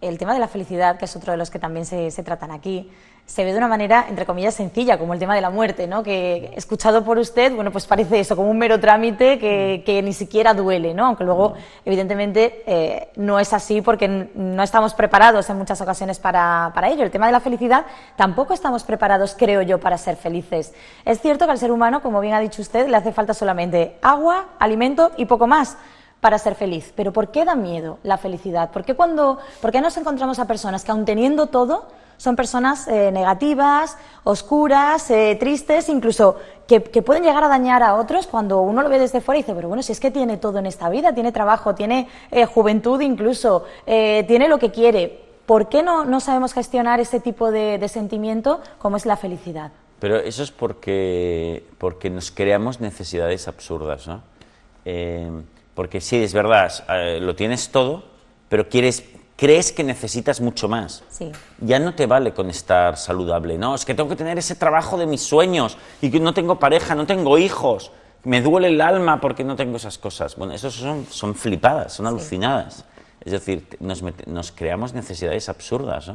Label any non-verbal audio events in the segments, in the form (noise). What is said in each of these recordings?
el tema de la felicidad, que es otro de los que también se, tratan aquí, se ve de una manera, entre comillas, sencilla, como el tema de la muerte, ¿no? Que escuchado por usted, bueno, pues parece eso, como un mero trámite que, mm. ni siquiera duele, ¿no? Aunque luego, mm. evidentemente, eh, no es así porque no estamos preparados en muchas ocasiones para, para, ello. El tema de la felicidad, tampoco estamos preparados, creo yo, para ser felices. Es cierto que al ser humano, como bien ha dicho usted, le hace falta solamente agua, alimento y poco más para ser feliz. Pero ¿por qué da miedo la felicidad? ¿Por qué, cuando, por nos encontramos a personas que aun teniendo todo son personas eh, negativas, oscuras, eh, tristes, incluso que, pueden llegar a dañar a otros cuando uno lo ve desde fuera y dice, pero bueno, si es que tiene todo en esta vida, tiene trabajo, tiene eh, juventud incluso, tiene lo que quiere. ¿Por qué no, no sabemos gestionar ese tipo de, sentimiento como es la felicidad? Pero eso es porque, porque nos creamos necesidades absurdas, ¿no? Porque sí, es verdad, eh, lo tienes todo, pero quieres, crees que necesitas mucho más. Sí. Ya no te vale con estar saludable, ¿no? Es que tengo que tener ese trabajo de mis sueños y que no tengo pareja, no tengo hijos, me duele el alma porque no tengo esas cosas. Bueno, eso son, son flipadas, son alucinadas. Es decir, nos, nos creamos necesidades absurdas,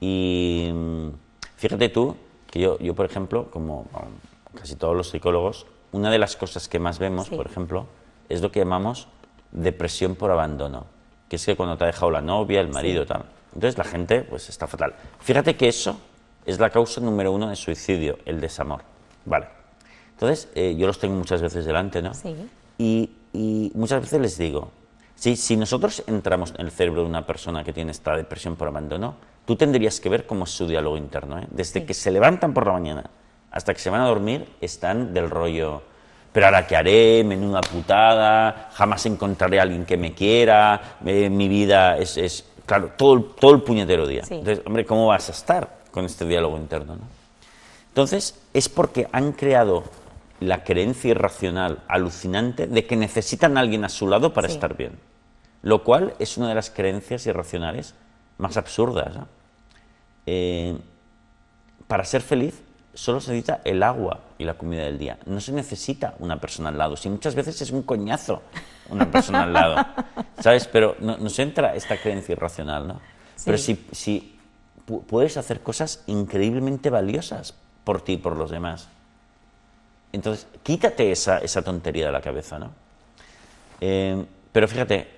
Y mm, fíjate tú, que yo, yo por ejemplo, como casi todos los psicólogos, una de las cosas que más vemos, por ejemplo, es lo que llamamos depresión por abandono, que es que cuando te ha dejado la novia, el marido, tal. Entonces la gente pues está fatal. Fíjate que eso es la causa número uno de suicidio, el desamor. Vale. Entonces, eh, yo los tengo muchas veces delante, ¿no? Sí. Y, y muchas veces les digo, si, si nosotros entramos en el cerebro de una persona que tiene esta depresión por abandono, tú tendrías que ver cómo es su diálogo interno. ¿eh? Desde que se levantan por la mañana hasta que se van a dormir, están del rollo pero ahora qué haré, menuda putada, jamás encontraré a alguien que me quiera, eh, mi vida es, es, claro, todo, todo el puñetero día. Entonces, hombre, ¿cómo vas a estar con este diálogo interno? ¿no? Entonces, es porque han creado la creencia irracional, alucinante, de que necesitan a alguien a su lado para estar bien, lo cual es una de las creencias irracionales más absurdas. Eh, para ser feliz solo se necesita el agua y la comida del día. No se necesita una persona al lado. Si muchas veces es un coñazo una persona al lado, (laughs) ¿sabes? Pero no, nos entra esta creencia irracional, ¿no? Pero si, puedes hacer cosas increíblemente valiosas por ti y por los demás. Entonces, quítate esa, tontería de la cabeza, ¿no? Eh, pero fíjate,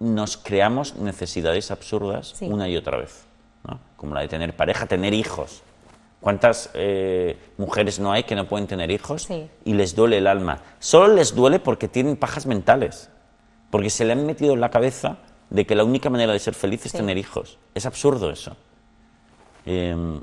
nos creamos necesidades absurdas una y otra vez, ¿no? Como la de tener pareja, tener hijos. ¿Cuántas eh, mujeres no hay que no pueden tener hijos y les duele el alma? Solo les duele porque tienen pajas mentales, porque se le han metido en la cabeza de que la única manera de ser feliz es tener hijos. Es absurdo eso. Em,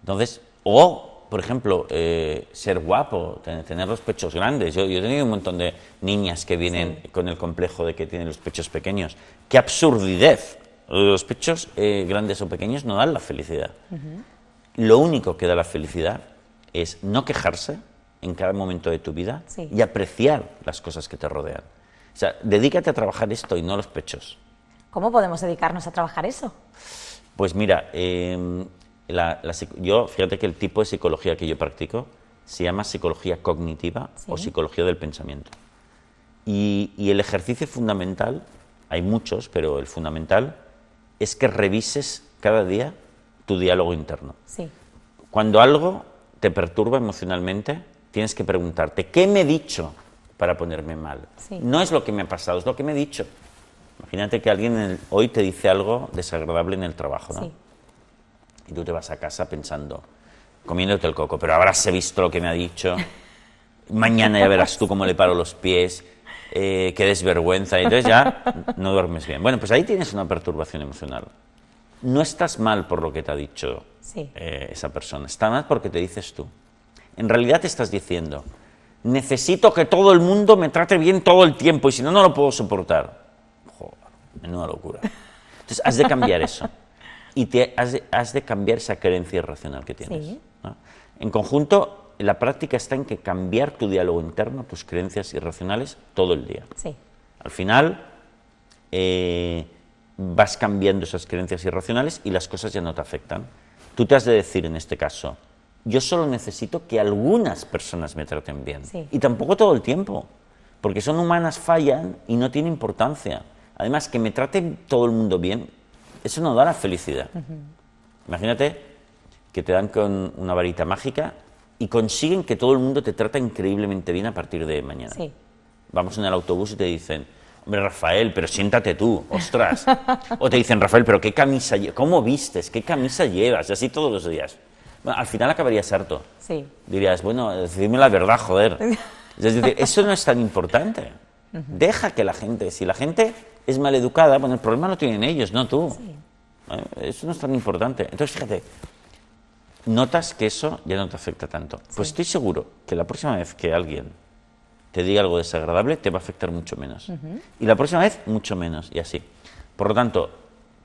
entonces, o, por ejemplo, eh, ser guapo, tener, los pechos grandes. Yo, he tenido un montón de niñas que vienen con el complejo de que tienen los pechos pequeños. ¡Qué absurdidad! Los pechos eh, grandes o pequeños no dan la felicidad. Lo único que da la felicidad es no quejarse en cada momento de tu vida y apreciar las cosas que te rodean. O sea, dedícate a trabajar esto y no los pechos. ¿Cómo podemos dedicarnos a trabajar eso? Pues mira, em, yo fíjate que el tipo de psicología que yo practico se llama psicología cognitiva o psicología del pensamiento. y el ejercicio fundamental, hay muchos, pero el fundamental es que revises cada día tu diálogo interno. Cuando algo te perturba emocionalmente, tienes que preguntarte, ¿qué me he dicho para ponerme mal? No es lo que me ha pasado, es lo que me he dicho. Imagínate que alguien hoy te dice algo desagradable en el trabajo, ¿no? Y tú te vas a casa pensando, comiéndote el coco, pero habrás visto lo que me ha dicho, (laughs) mañana ya verás tú cómo le paro los pies, eh, qué desvergüenza, y entonces ya no duermes bien. Bueno, pues ahí tienes una perturbación emocional no estás mal por lo que te ha dicho eh, esa persona, está mal porque te dices tú. En realidad te estás diciendo, necesito que todo el mundo me trate bien todo el tiempo y si no, no lo puedo soportar. Joder, menuda locura. Entonces, has de cambiar (laughs) eso. Y has, de, cambiar esa creencia irracional que tienes. En conjunto, la práctica está en que cambiar tu diálogo interno, tus creencias irracionales, todo el día. Sí. Al final, eh, vas cambiando esas creencias irracionales y las cosas ya no te afectan. Tú te has de decir en este caso, yo solo necesito que algunas personas me traten bien. Y tampoco todo el tiempo, porque son humanas, fallan y no tiene importancia. Además, que me trate todo el mundo bien, eso no da la felicidad. Imagínate que te dan con una varita mágica y consiguen que todo el mundo te trate increíblemente bien a partir de mañana. Vamos en el autobús y te dicen, Hombre, Rafael, pero siéntate tú, ostras. O te dicen, Rafael, pero qué camisa, ¿cómo vistes? ¿Qué camisa llevas? Y así todos los días. al final acabarías harto. Dirías, bueno, decidme la verdad, joder. (laughs) eso no es tan importante. Deja que la gente, si la gente es maleducada, bueno, el problema lo tienen ellos, no tú. ¿Eh? Eso no es tan importante. Entonces, fíjate, notas que eso ya no te afecta tanto. Pues estoy seguro que la próxima vez que alguien te diga algo desagradable, te va a afectar mucho menos. Y la próxima vez, mucho menos, y así. Por lo tanto,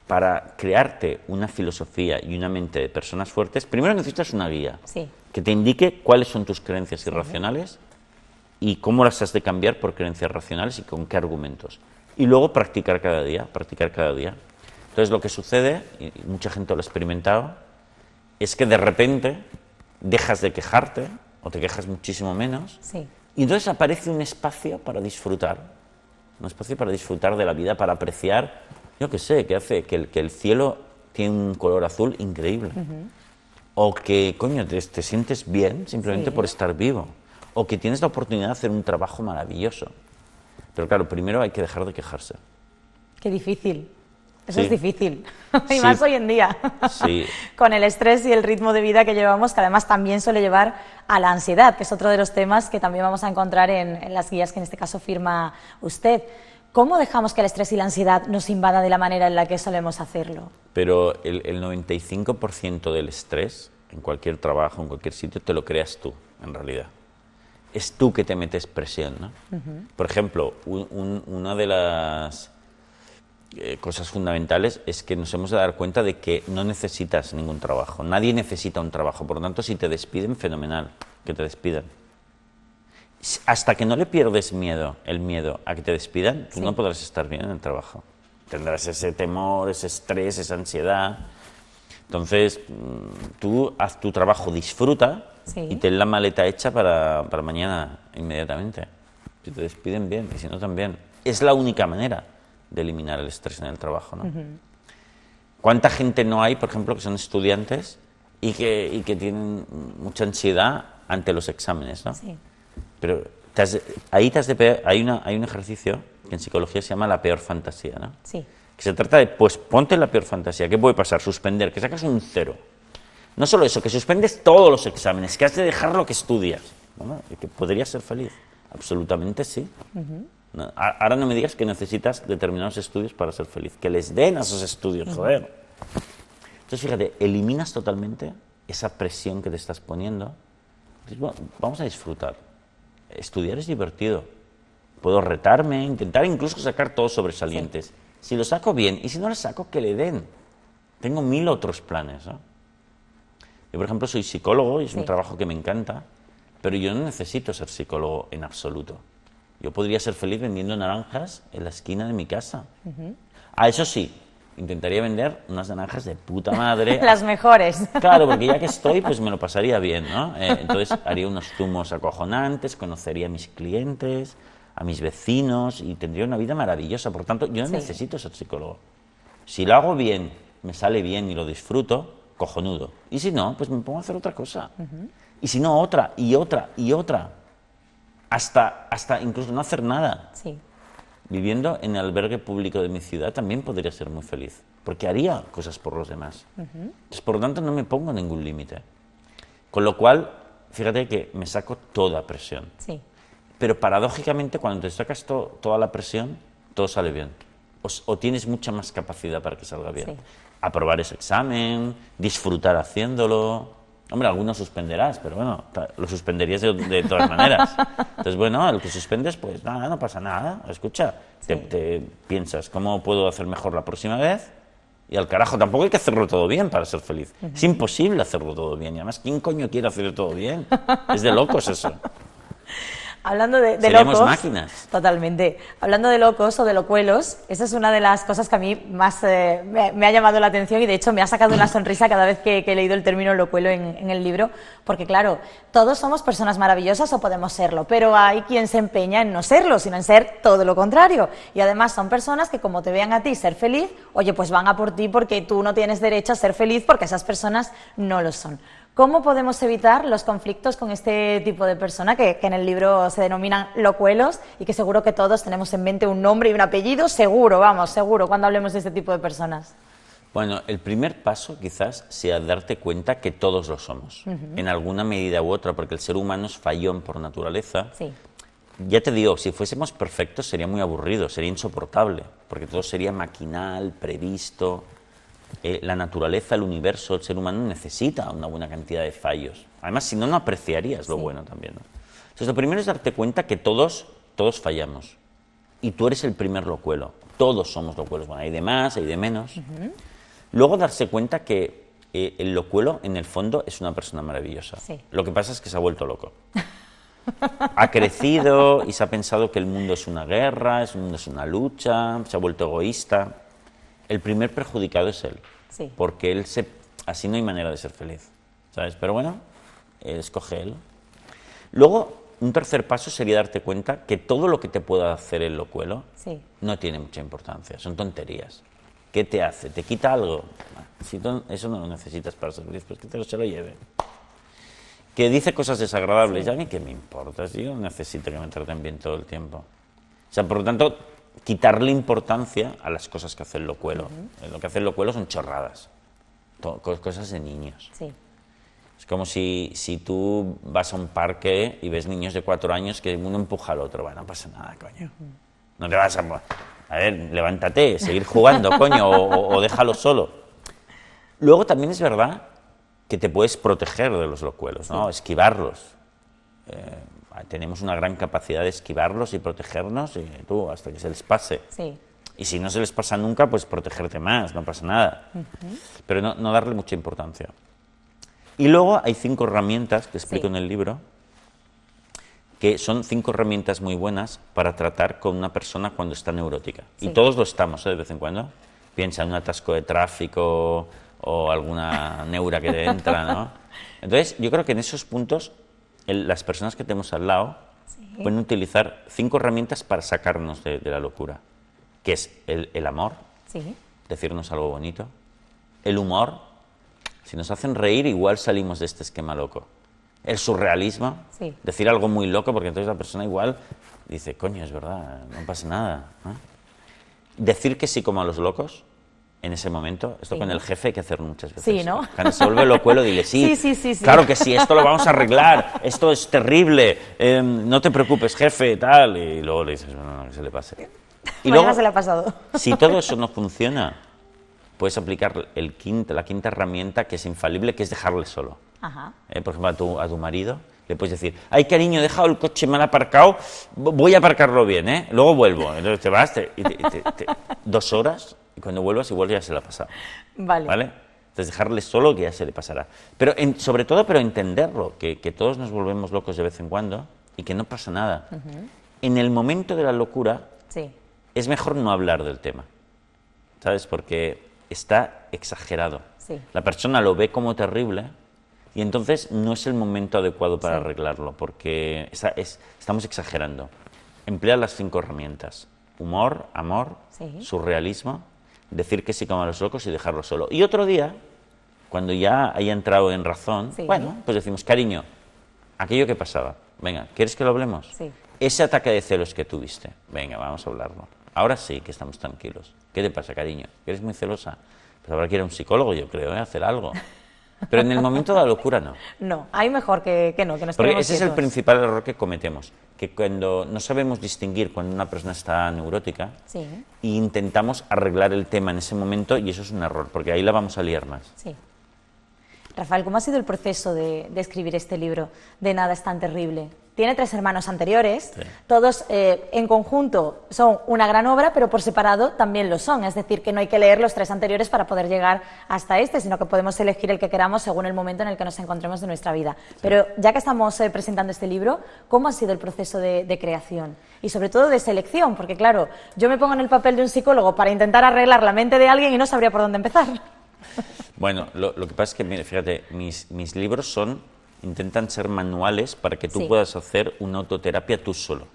para crearte una filosofía y una mente de personas fuertes, primero necesitas una guía que te indique cuáles son tus creencias irracionales y cómo las has de cambiar por creencias racionales y con qué argumentos. Y luego practicar cada día, practicar cada día. Entonces lo que sucede, y mucha gente lo ha experimentado, es que de repente dejas de quejarte o te quejas muchísimo menos y entonces aparece un espacio para disfrutar, un espacio para disfrutar de la vida, para apreciar, yo qué sé, que hace que el, cielo tiene un color azul increíble. O que, coño, te, sientes bien simplemente por estar vivo. O que tienes la oportunidad de hacer un trabajo maravilloso. Pero claro, primero hay que dejar de quejarse. Qué difícil. Eso es difícil, (laughs) y más hoy en día, sí. (laughs) con el estrés y el ritmo de vida que llevamos, que además también suele llevar a la ansiedad, que es otro de los temas que también vamos a encontrar en, las guías que en este caso firma usted. ¿Cómo dejamos que el estrés y la ansiedad nos invada de la manera en la que solemos hacerlo? Pero el, 95% del estrés, en cualquier trabajo, en cualquier sitio, te lo creas tú, en realidad. Es tú que te metes presión, ¿no? Por ejemplo, una de las eh, cosas fundamentales es que nos hemos de dar cuenta de que no necesitas ningún trabajo. Nadie necesita un trabajo. Por lo tanto, si te despiden, fenomenal, que te despidan. Hasta que no le pierdes miedo, el miedo a que te despidan, tú no podrás estar bien en el trabajo. Tendrás ese temor, ese estrés, esa ansiedad. Entonces, mm, tú haz tu trabajo, disfruta y ten la maleta hecha para mañana inmediatamente. Si te despiden bien y si no también. Es la única manera de eliminar el estrés en el trabajo. ¿Cuánta gente no hay, por ejemplo, que son estudiantes y que, que tienen mucha ansiedad ante los exámenes? Sí. Pero ahí de, hay, una, hay un ejercicio que en psicología se llama la peor fantasía. Sí. Que se trata de, pues ponte la peor fantasía. ¿Qué puede pasar? Suspender, que sacas un cero. No solo eso, que suspendes todos los exámenes, que has de dejar lo que estudias. Y que podrías ser feliz. Absolutamente sí ahora no me digas que necesitas determinados estudios para ser feliz. Que les den a esos estudios, joder. Entonces, fíjate, eliminas totalmente esa presión que te estás poniendo. vamos a disfrutar. Estudiar es divertido. Puedo retarme, intentar incluso sacar todos sobresalientes. Si lo saco bien y si no lo saco, que le den. Tengo mil otros planes. Yo, por ejemplo, soy psicólogo y es un trabajo que me encanta, pero yo no necesito ser psicólogo en absoluto. Yo podría ser feliz vendiendo naranjas en la esquina de mi casa. A ah, eso sí, intentaría vender unas naranjas de puta madre. (laughs) Las mejores. (laughs) Claro, porque ya que estoy, pues me lo pasaría bien, ¿no? Eh, entonces haría unos tumos acojonantes, conocería a mis clientes, a mis vecinos y tendría una vida maravillosa. Por tanto, yo necesito ser psicólogo. Si lo hago bien, me sale bien y lo disfruto, cojonudo. Y si no, pues me pongo a hacer otra cosa. Y si no, otra, y otra, y otra hasta, hasta incluso no hacer nada. Viviendo en el albergue público de mi ciudad también podría ser muy feliz, porque haría cosas por los demás. por lo tanto, no me pongo ningún límite. Con lo cual, fíjate que me saco toda presión. Pero paradójicamente, cuando te sacas toda la presión, todo sale bien. O, tienes mucha más capacidad para que salga bien. Aprobar ese examen, disfrutar haciéndolo, Hombre, algunos suspenderás, pero bueno, lo suspenderías de, todas (laughs) maneras. Entonces, bueno, el que suspendes, pues nada, no pasa nada. Escucha, te, piensas, ¿cómo puedo hacer mejor la próxima vez? Y al carajo, tampoco hay que hacerlo todo bien para ser feliz. Es imposible hacerlo todo bien. Y además, ¿quién coño quiere hacerlo todo bien? Es de locos eso. (laughs) Hablando de, locos. Totalmente. Hablando de locos o de locuelos, esa es una de las cosas que a mí más eh, me, ha llamado la atención y de hecho me ha sacado una sonrisa cada vez que, he leído el término locuelo en, en, el libro, porque claro, todos somos personas maravillosas o podemos serlo, pero hay quien se empeña en no serlo, sino en ser todo lo contrario. Y además son personas que como te vean a ti ser feliz, oye, pues van a por ti porque tú no tienes derecho a ser feliz porque esas personas no lo son. ¿Cómo podemos evitar los conflictos con este tipo de persona que, en el libro se denominan locuelos y que seguro que todos tenemos en mente un nombre y un apellido? Seguro, vamos, seguro, cuando hablemos de este tipo de personas. Bueno, el primer paso quizás sea darte cuenta que todos lo somos, en alguna medida u otra, porque el ser humano es fallón por naturaleza. Sí. Ya te digo, si fuésemos perfectos sería muy aburrido, sería insoportable, porque todo sería maquinal, previsto, eh, la naturaleza, el universo, el ser humano necesita una buena cantidad de fallos. Además, si no, no apreciarías lo bueno también. Entonces, lo primero es darte cuenta que todos, todos fallamos. Y tú eres el primer locuelo. Todos somos locuelos. Bueno, hay de más, hay de menos. Luego, darse cuenta que eh, el locuelo, en el fondo, es una persona maravillosa. Lo que pasa es que se ha vuelto loco. ha crecido y se ha pensado que el mundo es una guerra, mundo es una lucha, se ha vuelto egoísta el primer perjudicado es él. Porque él se. Así no hay manera de ser feliz. ¿Sabes? Pero bueno, escoge él. Luego, un tercer paso sería darte cuenta que todo lo que te pueda hacer el locuelo sí. no tiene mucha importancia. Son tonterías. ¿Qué te hace? ¿Te quita algo? Si eso no lo necesitas para ser feliz, pues que te lo, se lo lleve. Que dice cosas desagradables. ya a mí qué me importa? Si yo necesito que me traten bien todo el tiempo. O sea, por lo tanto, quitarle importancia a las cosas que hacen locuelo. Eh, lo que hacen locuelo son chorradas, cosas de niños. Es como si, si tú vas a un parque y ves niños de cuatro años que uno empuja al otro. Bueno, no pasa nada, coño. No te vas a... A ver, levántate, seguir jugando, (laughs) coño, o, déjalo solo. Luego también es verdad que te puedes proteger de los locuelos, ¿no? Esquivarlos. Eh, tenemos una gran capacidad de esquivarlos y protegernos eh, tú, hasta que se les pase. Y si no se les pasa nunca, pues protegerte más, no pasa nada. Pero no, darle mucha importancia. Y luego hay cinco herramientas que explico en el libro, que son cinco herramientas muy buenas para tratar con una persona cuando está neurótica. Y todos lo estamos ¿eh? de vez en cuando. Piensa en un atasco de tráfico o alguna neura que te entra, ¿no? (laughs) Entonces, yo creo que en esos puntos las personas que tenemos al lado pueden utilizar cinco herramientas para sacarnos de, la locura, que es el, amor, decirnos algo bonito, el humor, si nos hacen reír igual salimos de este esquema loco, el surrealismo, decir algo muy loco porque entonces la persona igual dice, coño, es verdad, no pasa nada. Decir que sí como a los locos, en ese momento. Esto con el jefe hay que hacer muchas veces. Sí, ¿no? Cuando se vuelve locuelo, dile sí. Sí, sí, sí. Claro que sí, esto lo vamos a arreglar, esto es terrible, em, no te preocupes, jefe, tal. Y luego le dices, no, no, que se le pase. Y luego, se le ha pasado. Si todo eso no funciona, puedes aplicar el la quinta herramienta que es infalible, que es dejarle solo. Ajá. Eh, por ejemplo, a tu, marido le puedes decir, ay cariño, he dejado el coche mal aparcado, voy a aparcarlo bien, ¿eh? luego vuelvo. Entonces te vas, dos horas y cuando vuelvas, igual ya se la ha Vale. ¿Vale? Entonces, dejarle solo que ya se le pasará. Pero sobre todo, pero entenderlo, que, que, todos nos volvemos locos de vez en cuando y que no pasa nada. En el momento de la locura, sí. es mejor no hablar del tema. ¿Sabes? Porque está exagerado. Sí. La persona lo ve como terrible y entonces no es el momento adecuado para arreglarlo, porque es, estamos exagerando. Emplea las cinco herramientas. Humor, amor, surrealismo, decir que sí como a los locos y dejarlo solo. Y otro día, cuando ya haya entrado en razón, bueno, pues decimos, cariño, aquello que pasaba, venga, ¿quieres que lo hablemos? Ese ataque de celos que tuviste, venga, vamos a hablarlo. Ahora sí que estamos tranquilos. ¿Qué te pasa, cariño? ¿Eres muy celosa? Pues habrá que ir a un psicólogo, yo creo, ¿eh? hacer algo. Pero en el momento de la locura no. (laughs) No, hay mejor que, que no, que nos Porque ese es el principal error que cometemos que cuando no sabemos distinguir cuando una persona está neurótica e intentamos arreglar el tema en ese momento y eso es un error, porque ahí la vamos a liar más. Rafael, ¿cómo ha sido el proceso de, escribir este libro, De nada es tan terrible? Tiene tres hermanos anteriores, todos eh, en conjunto son una gran obra, pero por separado también lo son. Es decir, que no hay que leer los tres anteriores para poder llegar hasta este, sino que podemos elegir el que queramos según el momento en el que nos encontremos de nuestra vida. Pero ya que estamos eh, presentando este libro, ¿cómo ha sido el proceso de creación? y sobre todo de selección, porque claro, yo me pongo en el papel de un psicólogo para intentar arreglar la mente de alguien y no sabría por dónde empezar. Bueno, lo, que pasa es que, fíjate, mis, libros son intentan ser manuales para que tú puedas hacer una autoterapia tú solo,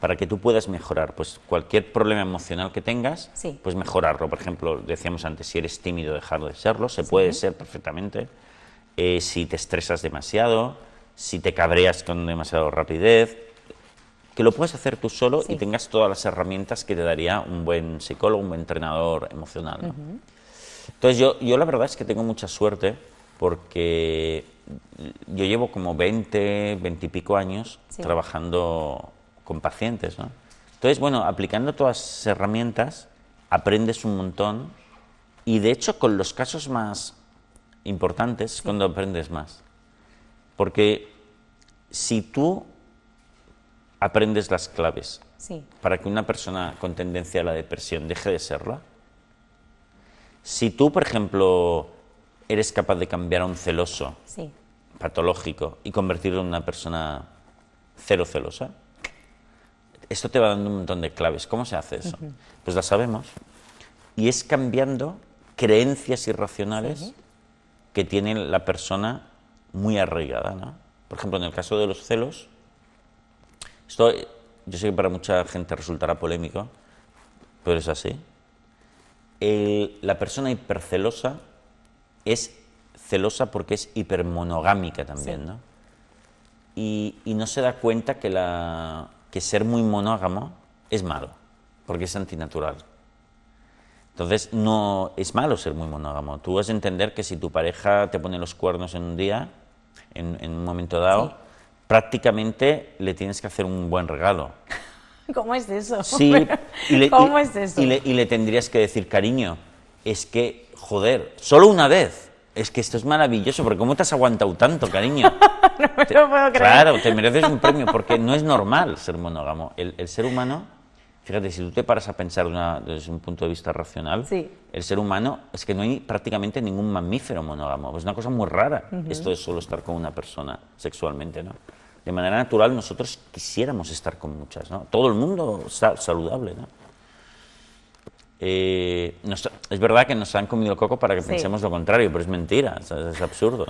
para que tú puedas mejorar, pues cualquier problema emocional que tengas, pues mejorarlo. Por ejemplo, decíamos antes, si eres tímido, dejar de serlo, se puede ser perfectamente. Eh, si te estresas demasiado, si te cabreas con demasiada rapidez, que lo puedas hacer tú solo y tengas todas las herramientas que te daría un buen psicólogo, un buen entrenador emocional. Entonces yo, la verdad es que tengo mucha suerte porque yo llevo como 20, 20 y pico años trabajando con pacientes, ¿no? Entonces, bueno, aplicando todas las herramientas, aprendes un montón y de hecho con los casos más importantes cuando aprendes más. Porque si tú aprendes las claves para que una persona con tendencia a la depresión deje de serla, si tú, por ejemplo, eres capaz de cambiar a un celoso patológico y convertirlo en una persona cero celosa, esto te va dando un montón de claves. ¿Cómo se hace eso? Pues la sabemos. Y es cambiando creencias irracionales que tiene la persona muy arraigada. ¿no? Por ejemplo, en el caso de los celos, esto yo sé que para mucha gente resultará polémico, pero es así la persona hipercelosa es celosa porque es hipermonogámica también, ¿no? Y, no se da cuenta que, que ser muy monógamo es malo, porque es antinatural. Entonces, no es malo ser muy monógamo. Tú vas a entender que si tu pareja te pone los cuernos en un día, en, un momento dado, prácticamente le tienes que hacer un buen regalo (laughs) ¿Cómo es eso? Sí, y (laughs) le, ¿cómo es eso? Y le, tendrías que decir, cariño, es que, joder, solo una vez. Es que esto es maravilloso, pero ¿cómo te has aguantado tanto, cariño? (laughs) no puedo creer. Claro, te mereces un premio, porque no es normal ser monógamo. El, ser humano, fíjate, si tú te paras a pensar desde un punto de vista racional, el ser humano es que no hay prácticamente ningún mamífero monógamo. Es una cosa muy rara, esto de solo estar con una persona sexualmente, ¿no? de manera natural nosotros quisiéramos estar con muchas, ¿no? Todo el mundo está saludable, ¿no? Eh, es verdad que nos han comido el coco para que pensemos lo contrario, pero es mentira, es, absurdo.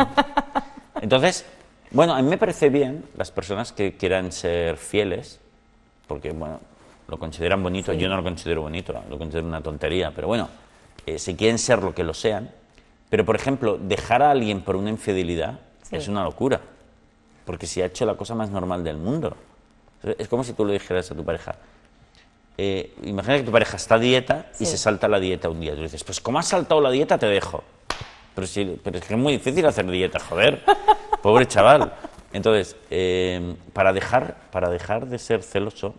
Entonces, bueno, a mí me parece bien las personas que quieran ser fieles, porque, bueno, lo consideran bonito, yo no lo considero bonito, lo considero una tontería, pero bueno, eh, si quieren ser lo que lo sean, pero por ejemplo, dejar a alguien por una infidelidad es una locura. Porque si ha hecho la cosa más normal del mundo. Es como si tú le dijeras a tu pareja, eh, imagina que tu pareja está a dieta y se salta la dieta un día. Tú dices, pues como has saltado la dieta, te dejo. Pero, es que es muy difícil hacer dieta, joder. (laughs) Pobre chaval. Entonces, eh, para, dejar, para dejar de ser celoso,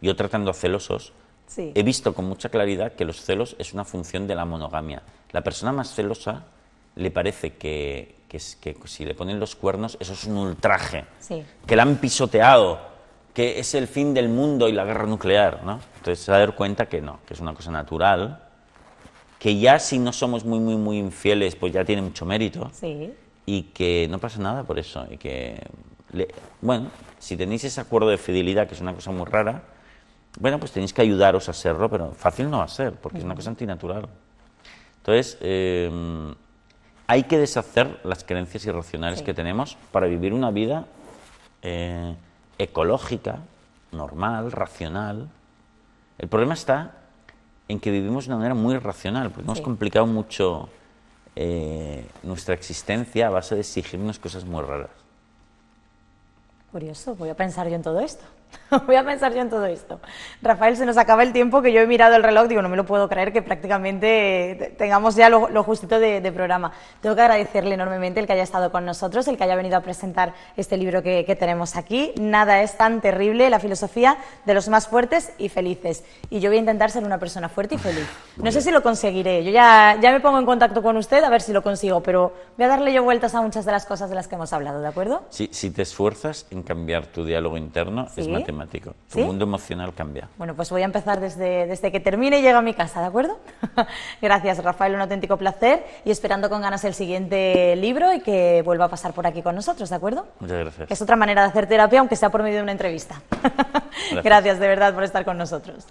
yo tratando a celosos, he visto con mucha claridad que los celos es una función de la monogamia. La persona más celosa le parece que, que, que si le ponen los cuernos, eso es un ultraje, que la han pisoteado, que es el fin del mundo y la guerra nuclear, ¿no? Entonces se va a dar cuenta que no, que es una cosa natural, que ya si no somos muy, muy, muy infieles, pues ya tiene mucho mérito. Y que no pasa nada por eso. Y que, bueno, si tenéis ese acuerdo de fidelidad, que es una cosa muy rara, bueno, pues tenéis que ayudaros a hacerlo, pero fácil no va a ser, porque es una cosa antinatural. Entonces, em, hay que deshacer las creencias irracionales que tenemos para vivir una vida eh, ecológica, normal, racional. El problema está en que vivimos de una manera muy racional, porque hemos complicado mucho eh, nuestra existencia a base de exigirnos cosas muy raras. Curioso, voy a pensar yo en todo esto. (laughs) Voy a pensar yo en todo esto. Rafael, se nos acaba el tiempo que yo he mirado el reloj, digo, no me lo puedo creer que prácticamente eh, tengamos ya lo, justito de, programa. Tengo que agradecerle enormemente el que haya estado con nosotros, el que haya venido a presentar este libro que, tenemos aquí. Nada es tan terrible, la filosofía de los más fuertes y felices. Y yo voy a intentar ser una persona fuerte y feliz. No sé si lo conseguiré, yo ya, ya me pongo en contacto con usted a ver si lo consigo, pero voy a darle yo vueltas a muchas de las cosas de las que hemos hablado, ¿de acuerdo? Sí, si te esfuerzas en cambiar tu diálogo interno, es más matemático. Tu mundo emocional cambia. Bueno, pues voy a empezar desde, que termine y llego a mi casa, ¿de acuerdo? (laughs) Gracias, Rafael, un auténtico placer y esperando con ganas el siguiente libro y que vuelva a pasar por aquí con nosotros, ¿de acuerdo? Muchas gracias. Es otra manera de hacer terapia, aunque sea por medio de una entrevista. (laughs) gracias de verdad por estar con nosotros.